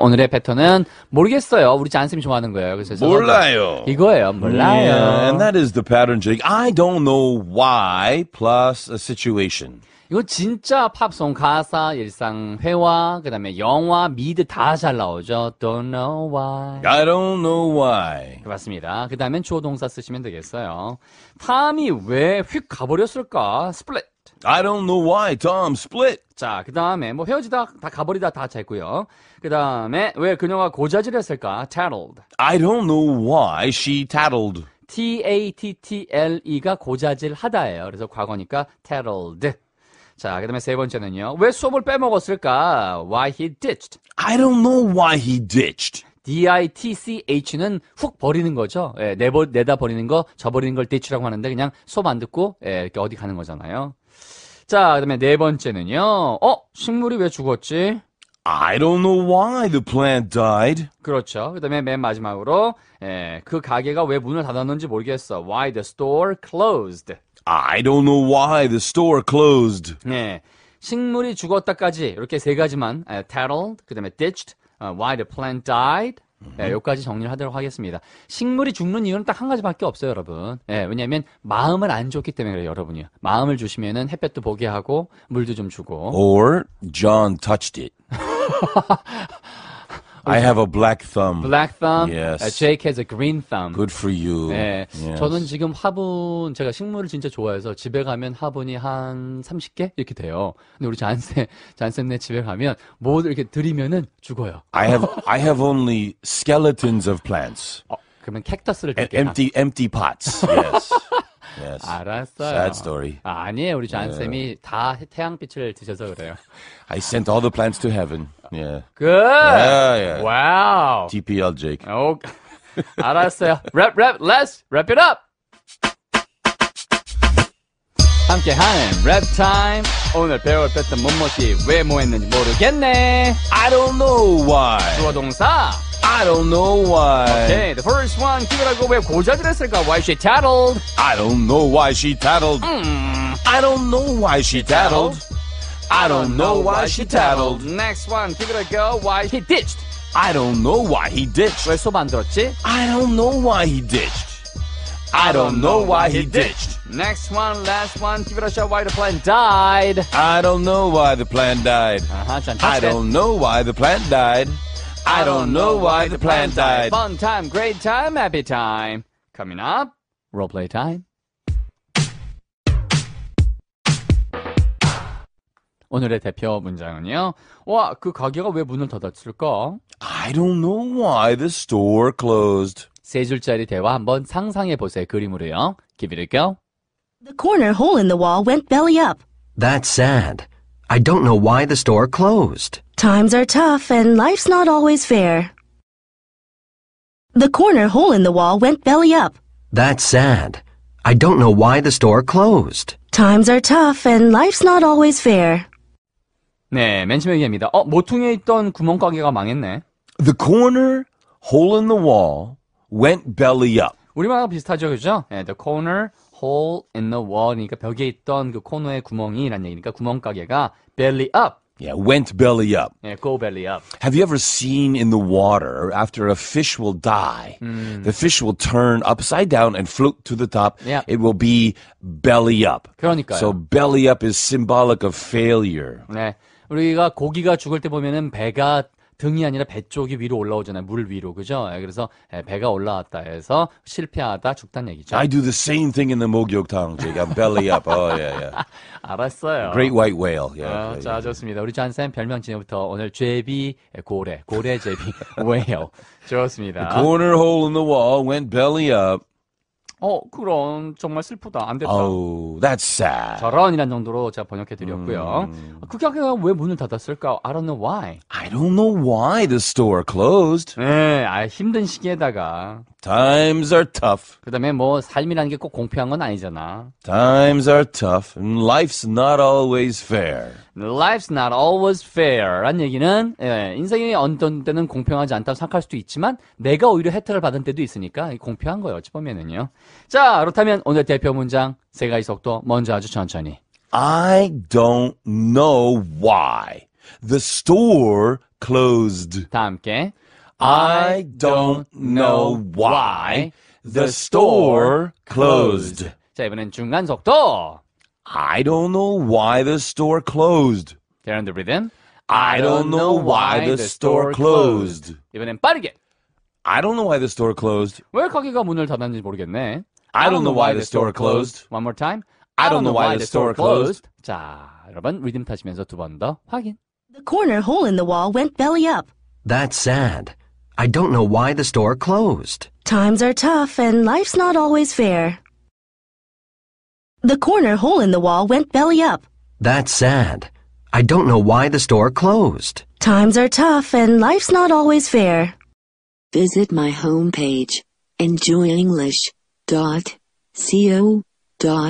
오늘의 패턴은 모르겠어요. 우리 잔쌤이 좋아하는 거예요. 그래서 몰라요. 이거예요. 몰라요. Yeah, 음, and that is the pattern, Jake. I don't know why plus a situation. 이거 진짜 팝송 가사, 일상 회화, 그다음에 영화, 미드 다 잘 나오죠. Don't know why. I don't know why. 맞습니다. 그다음엔 주어 동사 쓰시면 되겠어요. 탐이 왜 휙 가버렸을까? 스플릿 I don't know why Tom split. 자, 그 다음에 뭐 헤어지다, 다 가버리다 다 잤고요. 그 다음에 왜 그녀가 고자질했을까? tattled. I don't know why she tattled. T-A-T-T-L-E가 고자질하다예요. 그래서 과거니까 tattled. 자, 그 다음에 세 번째는요. 왜 수업을 빼먹었을까? Why he ditched. I don't know why he ditched. DITCH는 훅 버리는 거죠. 예, 내버, 내다 버리는 거, 저버리는 걸 대치라고 하는데 그냥 수업 안 듣고 예, 이렇게 어디 가는 거잖아요. 자, 그다음에 네 번째는요. 어, 식물이 왜 죽었지? I don't know why the plant died. 그렇죠. 그다음에 맨 마지막으로 예, 그 가게가 왜 문을 닫았는지 모르겠어. Why the store closed. I don't know why the store closed. 네. 식물이 죽었다까지 이렇게 세 가지만 에, 예, tattled, 그다음에 ditched, 어, why the plant died. 네, 예, 여기까지 음. 정리를 하도록 하겠습니다. 식물이 죽는 이유는 딱 한 가지밖에 없어요, 여러분. 네, 예, 왜냐하면 마음을 안 좋기 때문에 그래요, 여러분이요. 마음을 주시면은 햇볕도 보게 하고 물도 좀 주고. Or John touched it. I have a black thumb. Black thumb. Yes. Uh, Jake has a green thumb. Good for you. 네. Yes. 저는 지금 화분 제가 식물을 진짜 좋아해서 집에 가면 화분이 한 30개 이렇게 돼요. 근데 우리 잔쌤 잔쌤네 집에 가면 뭐 이렇게 드리면은 죽어요. I have I have only skeletons of plants. 어, 그러면 캡터스를 드릴게요. Empty empty pots. Yes. Yes. 알았어요. Sad story. 아, 아니에요. 우리 잔 쌤이 다 태양빛을 드셔서 그래요. I sent all the plants to heaven. Yeah. Good. Yeah, yeah. Wow. TPL Jake. Oh. 알았어요 Rap rap. 랩, let's wrap it up. 함께하는 랩 타임. 오늘 배울 패턴 못못이 왜 뭐했는지 모르겠네. I don't know why. 주어 동사. I don't know why. Okay, the first one, 키우라고 왜 고자질했을까? Why she tattled? I don't know why she tattled. Mm. I don't know why she tattled. I don't know why she tattled. Next one, give it a go. Why he ditched? I don't know why he ditched. 왜소 I don't know why he ditched. I don't know why he ditched. Next one, last one. Give it a shot. Why the plant died? I don't know why the plant died. Uh-huh, I don't know why the plant died. I don't know why the plant died. Fun time, great time, happy time. Coming up, roleplay time. 오늘의 대표 문장은요. 와, 그 가게가 왜 문을 닫았을까? I don't know why the store closed. 세 줄짜리 대화 한번 상상해 보세요. 그림으로요. Give it a go. The corner hole in the wall went belly up. That's sad. I don't know why the store closed. Times are tough and life's not always fair. The corner hole in the wall went belly up. That's sad. I don't know why the store closed. Times are tough and life's not always fair. 네, 맨시맨 어, 모퉁이에 있던 구멍가게가 망했네. The corner hole in the wall went belly up. 우리말하고 비슷하죠, 그죠? 네, the corner hole in the wall, 그러니까 벽에 있던 그 코너의 구멍이란 얘기니까 구멍가게가 belly up. Yeah, went belly up. Yeah, go belly up. Have you ever seen in the water after a fish will die, mm. the fish will turn upside down and float to the top. Yeah. It will be belly up. 그러니까요. So belly up is symbolic of failure. 네. 우리가 고기가 죽을 때 보면은 배가 등이 아니라 배 쪽이 위로 올라오잖아요. 물 위로. 그죠? 그래서 배가 올라왔다 해서 실패하다 죽단 얘기죠. I do the same thing in the 목욕탕, Jake. I'm belly up. Oh, yeah, yeah. 알았어요. Great white whale. Yeah, 아, yeah, 자, yeah. 좋습니다. 우리 잔쌤 별명 지금부터 오늘 제비 고래, 고래 제비 whale. 좋습니다. The corner hole in the wall went belly up. 어, 그럼 정말 슬프다. 안 됐다. Oh, that's sad. 저런이란 정도로 제가 번역해 드렸고요. 음. 극약회가 그 왜 문을 닫았을까? I don't know why. I don't know why the store closed. 네, 아, 힘든 시기에다가 Times are tough. 그다음에 뭐 삶이라는 게 꼭 공평한 건 아니잖아. Times are tough and life's not always fair. Life's not always fair란 얘기는 예, 인생이 어떤 때는 공평하지 않다고 생각할 수도 있지만 내가 오히려 혜택을 받은 때도 있으니까 공평한 거예요. 어찌 보면은요. 자, 그렇다면 오늘 대표 문장 세 가지 속도 먼저 아주 천천히. I don't know why the store closed. 다 함께. I don't know why the store closed. 자, 이번엔 중간 속도. I don't know why the store closed. There on the I don't know why the store closed. 이번엔 빠르게. I don't know why the store closed. 왜 거기가 문을 닫았는지 모르겠네. I don't know why the store closed. One more time. I don't know why the store closed. 자, 여러분 리듬 타시면서 두 번 더 확인. The corner hole in the wall went belly up. That's sad. I don't know why the store closed. Times are tough and life's not always fair. The corner hole in the wall went belly up. That's sad. I don't know why the store closed. Times are tough and life's not always fair. Visit my homepage, enjoyenglish.co.kr.